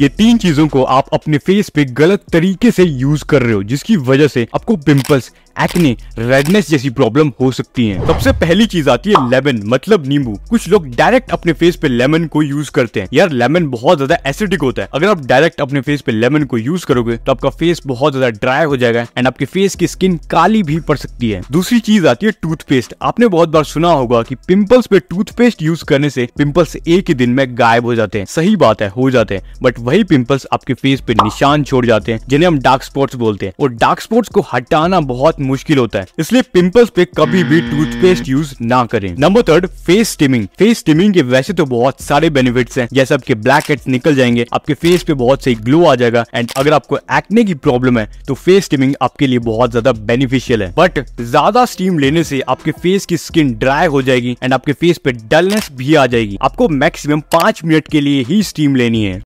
ये तीन चीजों को आप अपने फेस पे गलत तरीके से यूज कर रहे हो जिसकी वजह से आपको पिंपल्स एक्ने रेडनेस जैसी प्रॉब्लम हो सकती है सबसे पहली चीज आती है लेमन मतलब नींबू कुछ लोग डायरेक्ट अपने फेस पे लेमन को यूज करते हैं यार लेमन बहुत ज्यादा एसिडिक होता है अगर आप डायरेक्ट अपने फेस पे लेमन को यूज करोगे तो आपका फेस बहुत ज्यादा ड्राई हो जाएगा एंड आपके फेस की स्किन काली भी पड़ सकती है दूसरी चीज आती है टूथपेस्ट आपने बहुत बार सुना होगा की पिम्पल्स पे टूथपेस्ट यूज करने से पिम्पल्स एक ही दिन में गायब हो जाते हैं सही बात है हो जाते हैं बट वही पिम्पल्स आपके फेस पे निशान छोड़ जाते हैं जिन्हें हम डार्क स्पॉट्स बोलते हैं और डार्क स्पॉट्स को हटाना बहुत मुश्किल होता है इसलिए पिंपल्स पे कभी भी टूथपेस्ट यूज ना करें number third face steaming face steaming के वैसे तो बहुत सारे बेनिफिट्स हैं जैसे आपके ब्लैक हेड्स निकल जाएंगे आपके फेस पे बहुत सही ग्लो आ जाएगा एंड अगर आपको एक्ने की प्रॉब्लम है तो फेस स्टिमिंग आपके लिए बहुत ज्यादा बेनिफिशियल है बट ज्यादा स्टीम लेने से आपके फेस की स्किन ड्राई हो जाएगी एंड आपके फेस पे डलनेस भी आ जाएगी आपको मैक्सिमम पांच मिनट के लिए ही स्टीम लेनी है